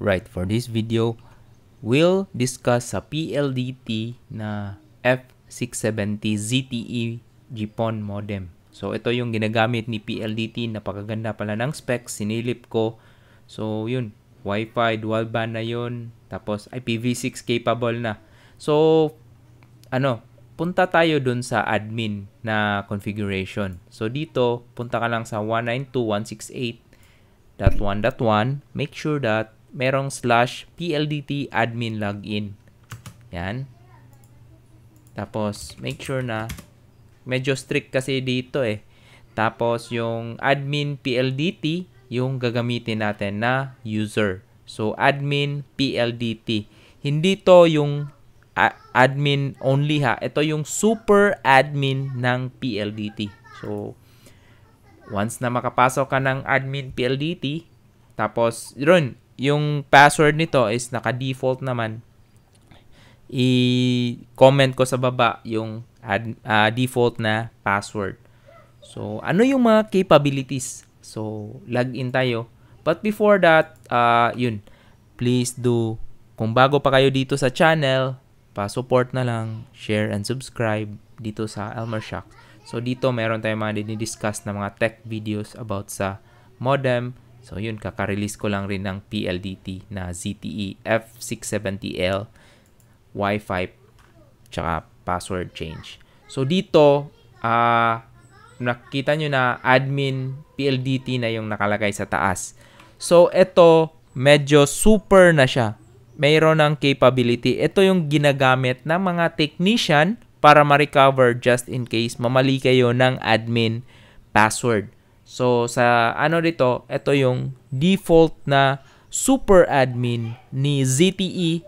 Right, for this video, we'll discuss sa PLDT na F670 ZTE GPON modem. So, ito yung ginagamit ni PLDT. Napakaganda pala ng specs. Sinilip ko. So, yun. Wi-Fi, dual band na yun. Tapos, IPv6 capable na. So, ano, punta tayo dun sa admin na configuration. So, dito, punta ka lang sa 192.168.1.1. Make sure that merong slash PLDT admin login. Yan. Tapos, make sure na medyo strict kasi dito eh. Tapos, yung admin PLDT, yung gagamitin natin na user. So, admin PLDT. Hindi to yung admin only ha. Ito yung super admin ng PLDT. So, once na makapasok ka ng admin PLDT, tapos, yun, yung password nito is naka-default naman. I-comment ko sa baba yung ad, uh, default na password. So, ano yung mga capabilities? So, login tayo. But before that, uh, yun, please do, kung bago pa kayo dito sa channel, pa-support na lang, share and subscribe dito sa Elmer Shock. So, dito meron tayong mga discuss na mga tech videos about sa modem, So yun, kakarelease ko lang rin ng PLDT na ZTE F670L Wi-Fi tsaka password change. So dito, uh, nakita nyo na admin PLDT na yung nakalagay sa taas. So ito, medyo super na siya. Mayroon ng capability. Ito yung ginagamit ng mga technician para ma-recover just in case mamali kayo ng admin password. So sa ano dito, ito yung default na super admin ni ZTE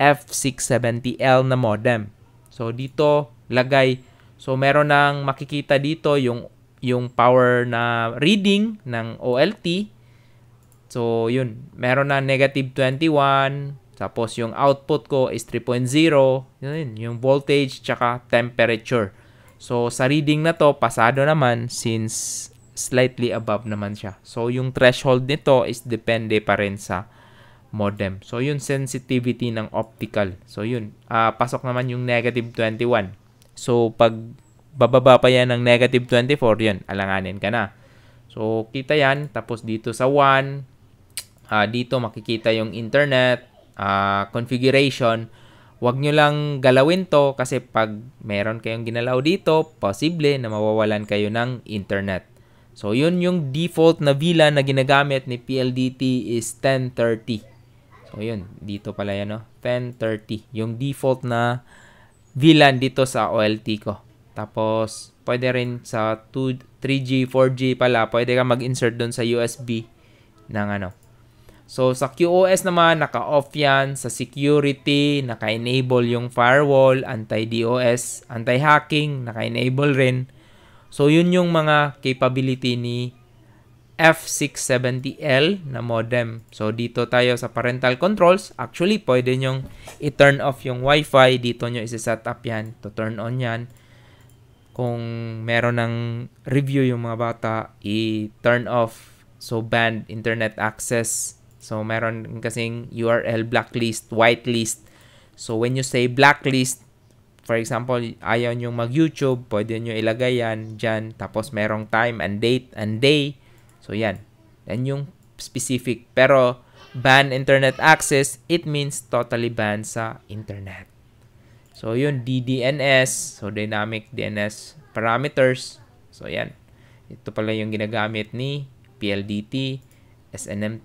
F670L na modem. So dito lagay so meron nang makikita dito yung yung power na reading ng OLT. So yun, meron na negative 21, tapos yung output ko is 3.0, yun, yung voltage tsaka temperature. So sa reading na to pasado naman since slightly above naman siya. So, yung threshold nito is depende pa rin sa modem. So, yun sensitivity ng optical. So, yun. Uh, pasok naman yung negative 21. So, pag bababa pa yan ng negative 24, yun. Alanganin ka na. So, kita yan. Tapos, dito sa 1, uh, ah, dito makikita yung internet, uh, configuration. Huwag nyo lang galawin to kasi pag meron kayong ginalaw dito, posible na mawawalan kayo ng internet. So, yun yung default na VLAN na ginagamit ni PLDT is 1030. So, yun. Dito pala yan, no? 1030. Yung default na VLAN dito sa OLT ko. Tapos, pwede rin sa 2, 3G, 4G pala, pwede ka mag-insert doon sa USB ng ano. So, sa QoS naman, naka-off yan. Sa security, naka-enable yung firewall, anti-DOS, anti-hacking, naka-enable rin. So, yun yung mga capability ni F670L na modem. So, dito tayo sa parental controls. Actually, pwede nyong i-turn off yung Wi-Fi. Dito nyo isi-set up yan. To turn on yan. Kung meron ng review yung mga bata, i-turn off. So, banned internet access. So, meron kasing URL blacklist, whitelist. So, when you say blacklist, for example, ayaw nyo mag-YouTube, pwede nyo ilagay yan dyan. Tapos, merong time and date and day. So, yan. Yan yung specific. Pero, ban internet access, it means totally ban sa internet. So, yun, DDNS. So, dynamic DNS parameters. So, yan. Ito pala yung ginagamit ni PLDT, SNM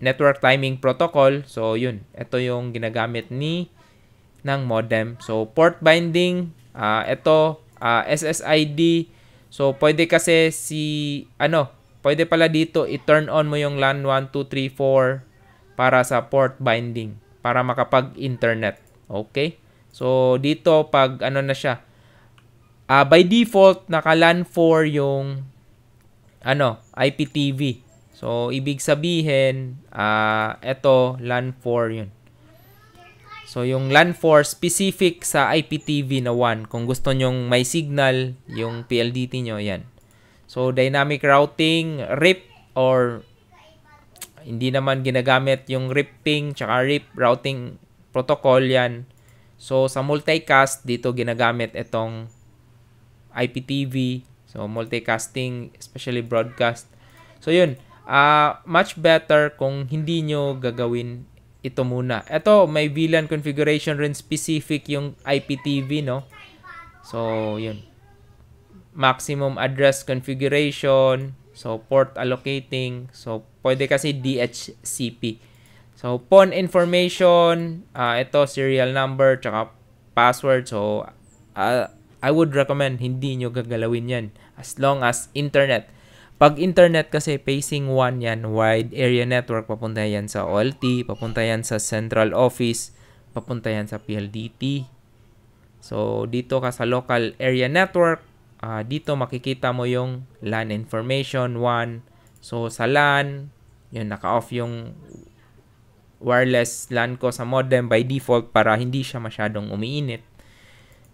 Network Timing Protocol. So, yun. Ito yung ginagamit ni ng modem. So, port binding, uh, ah, ito, uh, ah, SSID. So, pwede kasi si, ano, pwede pala dito, i-turn on mo yung LAN 1234 para sa port binding, para makapag-internet. Okay? So, dito, pag ano na siya, uh, by default, naka LAN 4 yung, ano, IPTV. So, ibig sabihin, uh, ito, LAN 4 yun. So, yung LAN4 specific sa IPTV na 1. Kung gusto nyong may signal, yung PLDT nyo, yan. So, dynamic routing, RIP, or hindi naman ginagamit yung RIP ping, tsaka RIP routing protocol, yan. So, sa multicast, dito ginagamit itong IPTV. So, multicasting, especially broadcast. So, yun. Uh, much better kung hindi nyo gagawin ito muna. Ito, may VLAN configuration rin specific yung IPTV, no? So, yun. Maximum address configuration. So, port allocating. So, pwede kasi DHCP. So, PON information. Uh, ah, ito, serial number, tsaka password. So, uh, I would recommend hindi nyo gagalawin yan as long as internet. Pag internet kasi, facing 1 yan, wide area network, papunta yan sa OLT, papunta yan sa central office, papunta yan sa PLDT. So, dito ka sa local area network, uh, dito makikita mo yung LAN information 1. So, sa LAN, yun, naka-off yung wireless LAN ko sa modem by default para hindi siya masyadong umiinit.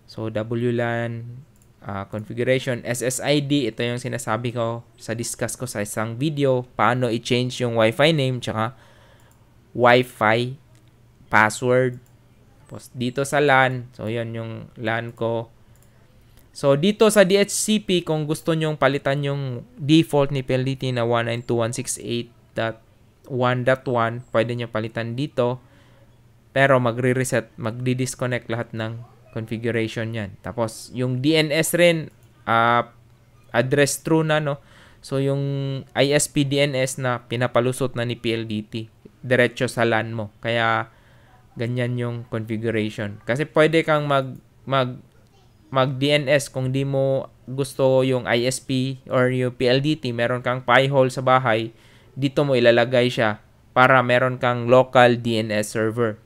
So, WLAN, uh, configuration SSID. Ito yung sinasabi ko sa discuss ko sa isang video paano i-change yung wifi name tsaka wifi password. Tapos dito sa LAN, so yun yung LAN ko. So dito sa DHCP kung gusto niyo palitan yung default ni PLDT na 192.168.1.1, pwede niyo palitan dito. Pero magre-reset, magdi-disconnect lahat ng configuration yan. Tapos, yung DNS rin, uh, address true na, no? So, yung ISP DNS na pinapalusot na ni PLDT, diretso sa LAN mo. Kaya, ganyan yung configuration. Kasi pwede kang mag, mag, mag DNS kung di mo gusto yung ISP or yung PLDT, meron kang pie hole sa bahay, dito mo ilalagay siya para meron kang local DNS server.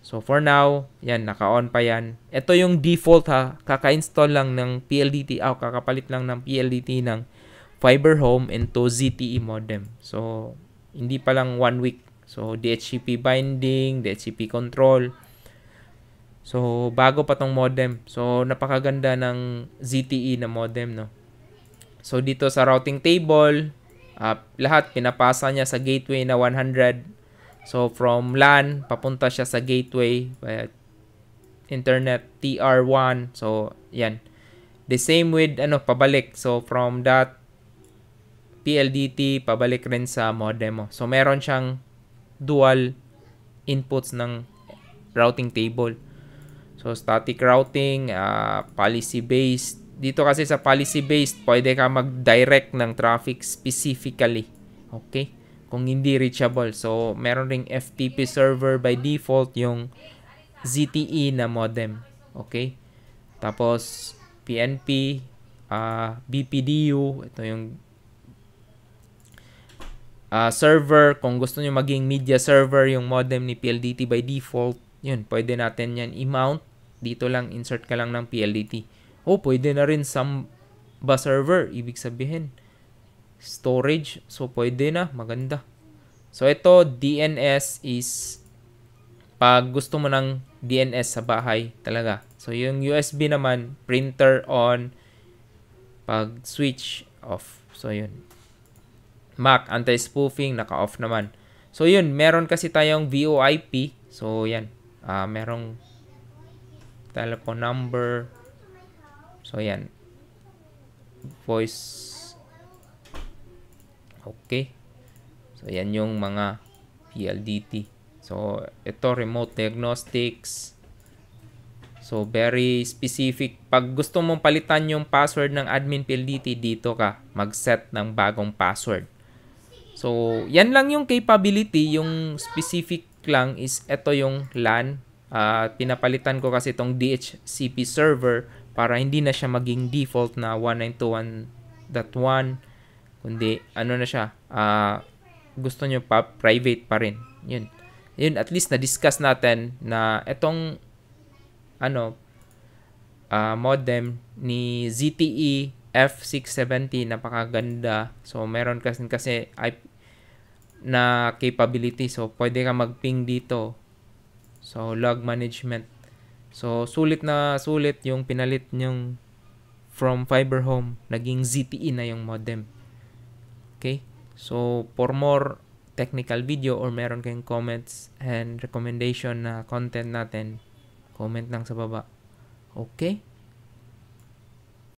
So for now, yan, naka-on pa yan. Ito yung default ha, kaka-install lang ng PLDT, o ah, kakapalit lang ng PLDT ng Fiber Home into ZTE modem. So hindi pa lang one week. So DHCP binding, DHCP control. So bago pa tong modem. So napakaganda ng ZTE na modem no. So dito sa routing table, uh, lahat pinapasa niya sa gateway na 100 So, from LAN, papunta siya sa gateway, uh, internet, TR1. So, yan. The same with, ano, pabalik. So, from that PLDT, pabalik rin sa modem mo. So, meron siyang dual inputs ng routing table. So, static routing, uh, policy-based. Dito kasi sa policy-based, pwede ka mag-direct ng traffic specifically. Okay? kung hindi reachable. So, meron ring FTP server by default yung ZTE na modem. Okay? Tapos, PNP, uh, ah, BPDU, ito yung uh, server. Kung gusto nyo maging media server, yung modem ni PLDT by default, yun, pwede natin yan i-mount. Dito lang, insert ka lang ng PLDT. O, oh, pwede na rin some ba server, ibig sabihin storage. So, pwede na. Maganda. So, ito, DNS is pag gusto mo ng DNS sa bahay talaga. So, yung USB naman, printer on, pag switch off. So, yun. Mac, anti-spoofing, naka-off naman. So, yun. Meron kasi tayong VoIP. So, yan. Uh, merong telephone number. So, yan. Voice Okay. So, yan yung mga PLDT. So, ito remote diagnostics. So, very specific. Pag gusto mong palitan yung password ng admin PLDT, dito ka mag-set ng bagong password. So, yan lang yung capability. Yung specific lang is ito yung LAN. Uh, pinapalitan ko kasi itong DHCP server para hindi na siya maging default na 192.1.1 kundi ano na siya, uh, gusto niyo pa private pa rin. Yun. Yun, at least na-discuss natin na etong ano, uh, modem ni ZTE F670 napakaganda. So meron kasi kasi IP, na capability. So pwede ka magping dito. So log management. So sulit na sulit yung pinalit yung from fiber home naging ZTE na yung modem. Okay? So, for more technical video or meron kayong comments and recommendation na content natin, comment lang sa baba. Okay?